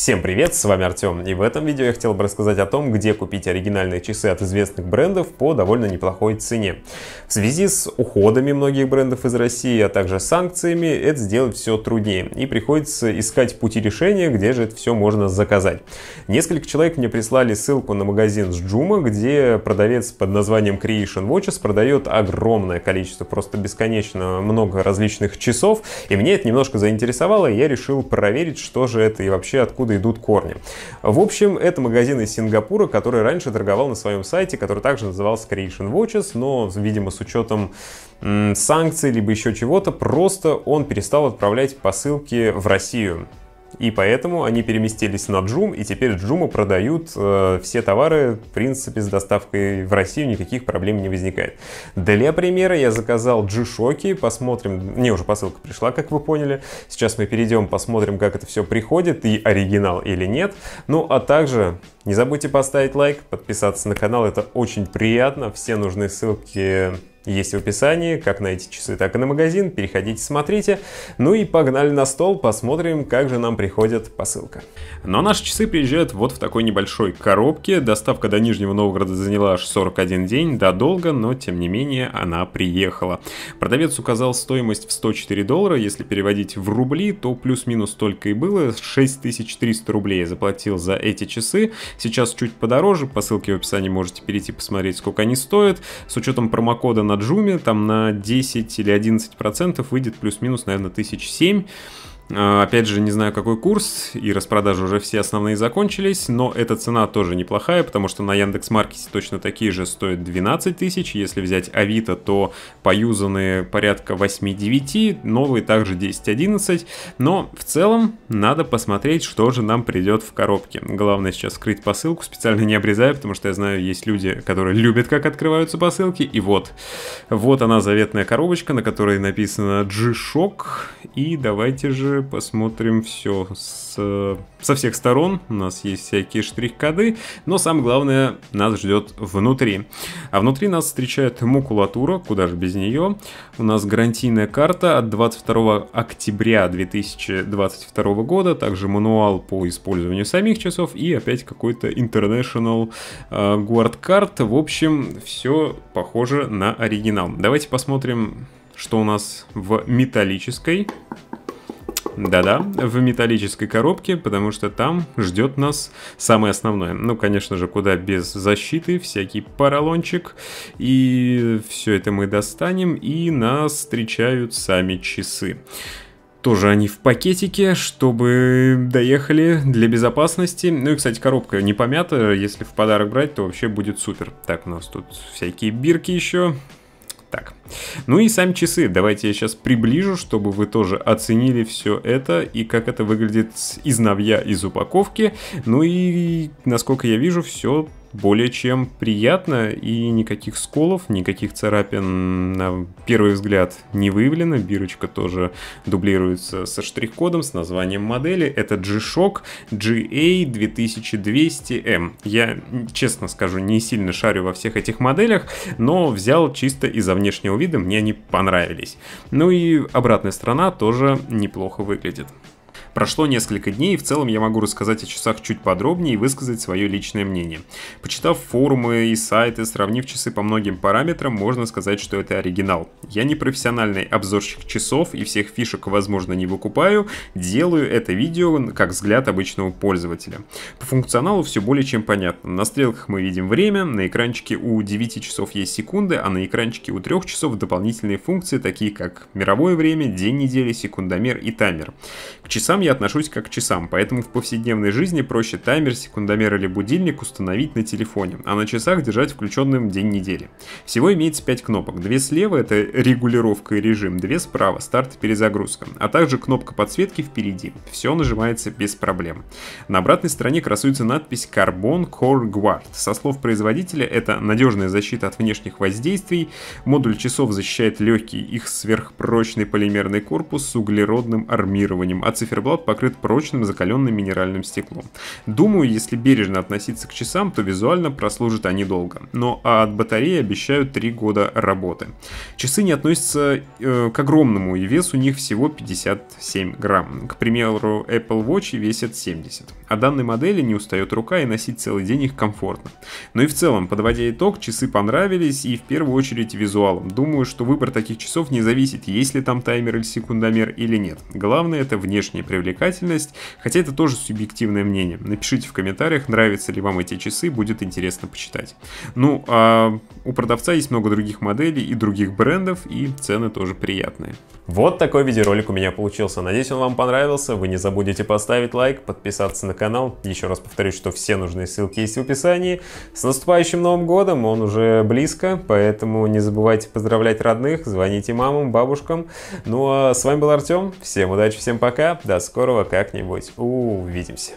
Всем привет, с вами Артем, и в этом видео я хотел бы рассказать о том, где купить оригинальные часы от известных брендов по довольно неплохой цене. В связи с уходами многих брендов из России, а также санкциями, это сделать все труднее, и приходится искать пути решения, где же это все можно заказать. Несколько человек мне прислали ссылку на магазин с Джума, где продавец под названием Creation Watches продает огромное количество, просто бесконечно много различных часов, и мне это немножко заинтересовало, и я решил проверить, что же это и вообще откуда откуда идут корни. В общем, это магазин из Сингапура, который раньше торговал на своем сайте, который также назывался Creation Watches, но, видимо, с учетом санкций, либо еще чего-то, просто он перестал отправлять посылки в Россию. И поэтому они переместились на Джум, и теперь Джуму продают э, все товары, в принципе, с доставкой в Россию никаких проблем не возникает. Для примера я заказал G-Shock, посмотрим, мне уже посылка пришла, как вы поняли. Сейчас мы перейдем, посмотрим, как это все приходит, и оригинал или нет. Ну, а также не забудьте поставить лайк, подписаться на канал, это очень приятно. Все нужные ссылки есть в описании, как на эти часы, так и на магазин, переходите, смотрите. Ну и погнали на стол, посмотрим, как же нам приходит посылка. Но наши часы приезжают вот в такой небольшой коробке. Доставка до Нижнего Новгорода заняла аж 41 день, да долго, но тем не менее она приехала. Продавец указал стоимость в 104 доллара, если переводить в рубли, то плюс-минус только и было, 6300 рублей я заплатил за эти часы. Сейчас чуть подороже, по ссылке в описании можете перейти посмотреть, сколько они стоят. С учетом промокода на джуме, там на 10 или 11 процентов выйдет плюс-минус, наверное, 1007. А, опять же, не знаю какой курс, и распродажи уже все основные закончились, но эта цена тоже неплохая, потому что на Яндекс.Маркете точно такие же стоят 12 тысяч, если взять Авито, то поюзанные порядка 8-9, новые также 10-11, но в целом надо посмотреть, что же нам придет в коробке. Главное сейчас скрыть посылку, специально не обрезая, потому что я знаю, есть люди, которые любят, как открываются посылки, и вот. Вот она заветная коробочка, на которой написано G-Shock, и давайте же посмотрим все с, со всех сторон. У нас есть всякие штрих-коды, но самое главное нас ждет внутри. А внутри нас встречает макулатура, куда же без нее. У нас гарантийная карта от 22 октября 2022 года, также мануал по использованию самих часов и опять какой-то International э, Guard карт. В общем, все похоже на оригинал. Давайте посмотрим, что у нас в металлической да-да, в металлической коробке, потому что там ждет нас самое основное. Ну, конечно же, куда без защиты, всякий поролончик. И все это мы достанем, и нас встречают сами часы. Тоже они в пакетике, чтобы доехали для безопасности. Ну и, кстати, коробка не помята. Если в подарок брать, то вообще будет супер. Так, у нас тут всякие бирки еще. Так. Ну и сами часы. Давайте я сейчас приближу, чтобы вы тоже оценили все это и как это выглядит из новья, из упаковки. Ну и, насколько я вижу, все более чем приятно, и никаких сколов, никаких царапин на первый взгляд не выявлено. Бирочка тоже дублируется со штрих-кодом, с названием модели. Это G-Shock GA2200M. Я, честно скажу, не сильно шарю во всех этих моделях, но взял чисто из-за внешнего вида, мне они понравились. Ну и обратная сторона тоже неплохо выглядит. Прошло несколько дней, и в целом я могу рассказать о часах чуть подробнее и высказать свое личное мнение. Почитав форумы и сайты, сравнив часы по многим параметрам, можно сказать, что это оригинал. Я не профессиональный обзорщик часов и всех фишек, возможно, не выкупаю, делаю это видео как взгляд обычного пользователя. По функционалу все более чем понятно. На стрелках мы видим время, на экранчике у 9 часов есть секунды, а на экранчике у 3 часов дополнительные функции, такие как мировое время, день недели, секундомер и таймер. К часам часам я отношусь как к часам, поэтому в повседневной жизни проще таймер, секундомер или будильник установить на телефоне, а на часах держать включенным день недели. Всего имеется 5 кнопок. Две слева — это регулировка и режим, две справа — старт и перезагрузка, а также кнопка подсветки впереди. Все нажимается без проблем. На обратной стороне красуется надпись Carbon Core Guard. Со слов производителя, это надежная защита от внешних воздействий. Модуль часов защищает легкий их сверхпрочный полимерный корпус с углеродным армированием, а циферблат циферблат покрыт прочным закаленным минеральным стеклом. Думаю, если бережно относиться к часам, то визуально прослужат они долго. Но а от батареи обещают 3 года работы. Часы не относятся э, к огромному, и вес у них всего 57 грамм. К примеру, Apple Watch весит 70. А данной модели не устает рука и носить целый день их комфортно. Но ну и в целом, подводя итог, часы понравились и в первую очередь визуалом. Думаю, что выбор таких часов не зависит, есть ли там таймер или секундомер или нет. Главное это внешнее привлечение привлекательность, хотя это тоже субъективное мнение. Напишите в комментариях, нравятся ли вам эти часы, будет интересно почитать. Ну, а у продавца есть много других моделей и других брендов, и цены тоже приятные. Вот такой видеоролик у меня получился. Надеюсь, он вам понравился. Вы не забудете поставить лайк, подписаться на канал. Еще раз повторюсь, что все нужные ссылки есть в описании. С наступающим Новым годом! Он уже близко, поэтому не забывайте поздравлять родных, звоните мамам, бабушкам. Ну а с вами был Артем. Всем удачи, всем пока. До скорого как-нибудь увидимся.